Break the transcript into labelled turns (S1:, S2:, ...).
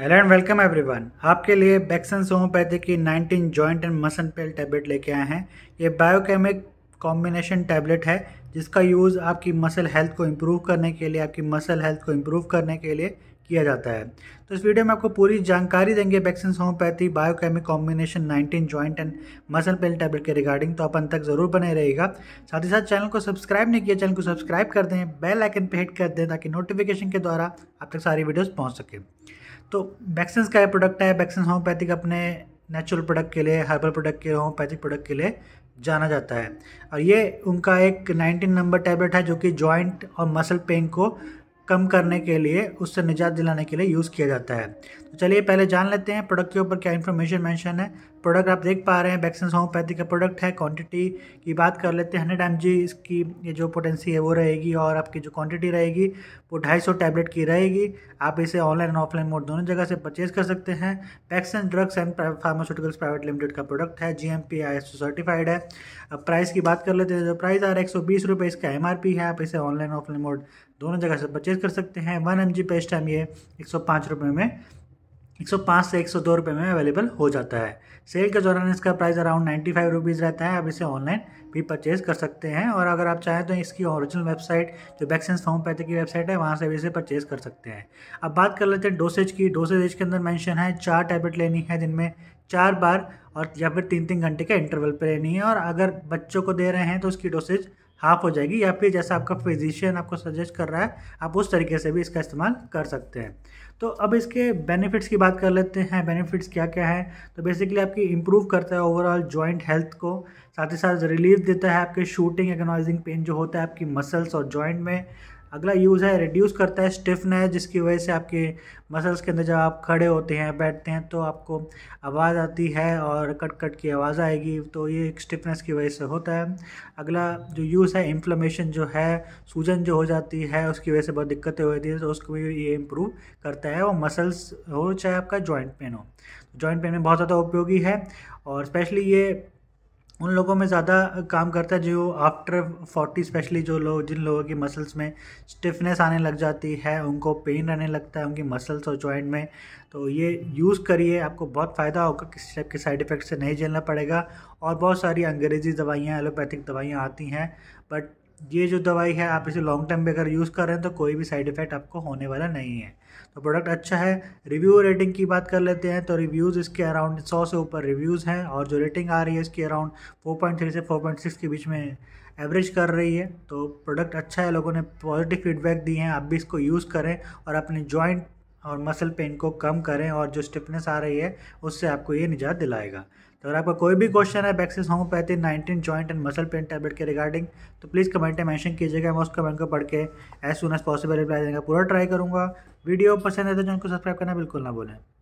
S1: hello and welcome everyone आपके लिए बैक्सन homeopathy की 19 joint and muscle pain tablet लेके आए हैं ये बायोकेमिक कॉम्बिनेशन टैबलेट है जिसका यूज़ आपकी मसल हेल्थ को इम्प्रूव करने के लिए आपकी मसल हेल्थ को इम्प्रूव करने के लिए किया जाता है तो इस वीडियो में आपको पूरी जानकारी देंगे Bakson homeopathy biochemic combination 19 joint and muscle pain tablet के रिगार्डिंग तो अंत तक ज़रूर बने रहेगा साथ ही साथ चैनल को सब्सक्राइब नहीं किया चैनल को सब्सक्राइब कर दें बेल आइकन पर हिट कर दें ताकि नोटिफिकेशन के द्वारा आप तक सारी वीडियोज़ पहुँच सकें तो वैक्सीन का प्रोडक्ट है वैक्सीन होम्योपैथिक अपने नेचुरल प्रोडक्ट के लिए हर्बल प्रोडक्ट के लिए होम्योपैथिक प्रोडक्ट के लिए जाना जाता है और ये उनका एक 19 नंबर टैबलेट है जो कि जॉइंट और मसल पेन को कम करने के लिए उससे निजात दिलाने के लिए यूज़ किया जाता है तो चलिए पहले जान लेते हैं प्रोडक्ट के ऊपर क्या इन्फॉर्मेशन मेंशन है प्रोडक्ट आप देख पा रहे हैं वैक्सीन होम्योपैथी का प्रोडक्ट है क्वांटिटी की बात कर लेते हैं हंड्रेड एम जी इसकी ये जो पोटेंसी है वो रहेगी और आपकी जो क्वांटिटी रहेगी वो ढाई सौ टैबलेट की रहेगी आप इसे ऑनलाइन और ऑफलाइन मोड दोनों जगह से परचेज कर सकते हैं Bakson drugs and pharmaceuticals private limited का प्रोडक्ट है G M P I certified है अब प्राइस की बात कर लेते हैं जो प्राइस आ रहा है एक सौ बीस रुपये इसका एम आर पी है आप इसे ऑनलाइन ऑफलाइन मोड दोनों जगह से परचेज कर सकते हैं one M G paste time ये एक सौ पाँच रुपये में 105 से 102 रुपए में अवेलेबल हो जाता है सेल के दौरान इसका प्राइस अराउंड 95 फाइव रुपीज़ रहता है आप इसे ऑनलाइन भी परचेज कर सकते हैं और अगर आप चाहें तो इसकी ओरिजिनल वेबसाइट जो वैक्सीन्स होमोपैथी की वेबसाइट है वहाँ से भी इसे परचेज कर सकते हैं अब बात कर लेते हैं डोसेज की डोसेज के अंदर मैंशन है चार टैबलेट लेनी है जिनमें चार बार और या फिर तीन तीन घंटे के इंटरवल पर लेनी है और अगर बच्चों को दे रहे हैं तो उसकी डोसेज हाफ हो जाएगी या फिर जैसा आपका फिजिशियन आपको सजेस्ट कर रहा है आप उस तरीके से भी इसका इस्तेमाल कर सकते हैं तो अब इसके बेनिफिट्स की बात कर लेते हैं बेनिफिट्स क्या क्या हैं तो बेसिकली आपकी इम्प्रूव करता है ओवरऑल जॉइंट हेल्थ को साथ ही साथ रिलीफ देता है आपके शूटिंग एगनाइजिंग पेन जो होता है आपकी मसल्स और जॉइंट में अगला यूज़ है रिड्यूस करता है स्टिफनेस जिसकी वजह से आपके मसल्स के अंदर जब आप खड़े होते हैं बैठते हैं तो आपको आवाज़ आती है और कट कट की आवाज़ आएगी तो ये एक स्टिफनेस की वजह से होता है अगला जो यूज़ है इन्फ्लेमेशन जो है सूजन जो हो जाती है उसकी वजह से बहुत दिक्कतें होती है तो उसको भी ये इम्प्रूव करता है और मसल्स हो चाहे आपका जॉइंट पेन हो जॉइंट तो पेन में बहुत ज़्यादा उपयोगी है और स्पेशली ये उन लोगों में ज़्यादा काम करता है जो आफ्टर फोर्टी स्पेशली जो लोग जिन लोगों की मसल्स में स्टिफनेस आने लग जाती है उनको पेन रहने लगता है उनकी मसल्स और जॉइंट में तो ये यूज़ करिए आपको बहुत फ़ायदा होगा किसी टाइप के साइड इफ़ेक्ट से नहीं झेलना पड़ेगा और बहुत सारी अंग्रेजी दवाइयाँ एलोपैथिक दवाइयाँ आती हैं बट ये जो दवाई है आप इसे लॉन्ग टर्म भी अगर यूज़ कर रहे हैं तो कोई भी साइड इफ़ेक्ट आपको होने वाला नहीं है तो प्रोडक्ट अच्छा है रिव्यू रेटिंग की बात कर लेते हैं तो रिव्यूज़ इसके अराउंड सौ से ऊपर रिव्यूज़ हैं और जो रेटिंग आ रही है इसकी अराउंड फोर पॉइंट थ्री से फोर पॉइंट सिक्स के बीच में एवरेज कर रही है तो प्रोडक्ट अच्छा है लोगों ने पॉजिटिव फीडबैक दी हैं आप भी इसको यूज़ करें और अपने जॉइंट और मसल पेन को कम करें और जो स्टिफनेस आ रही है उससे आपको ये निजात दिलाएगा तो अगर आपका कोई भी क्वेश्चन है Baksons homeopathy nineteen joint and muscle pain tablet के रिगार्डिंग तो प्लीज़ कमेंट में मैंशन कीजिएगा मैं उस कमेंट को पढ़ के as soon as possible reply देने का पूरा ट्राई करूँगा वीडियो पसंद है तो जो उनको सब्सक्राइब करना बिल्कुल ना बोलें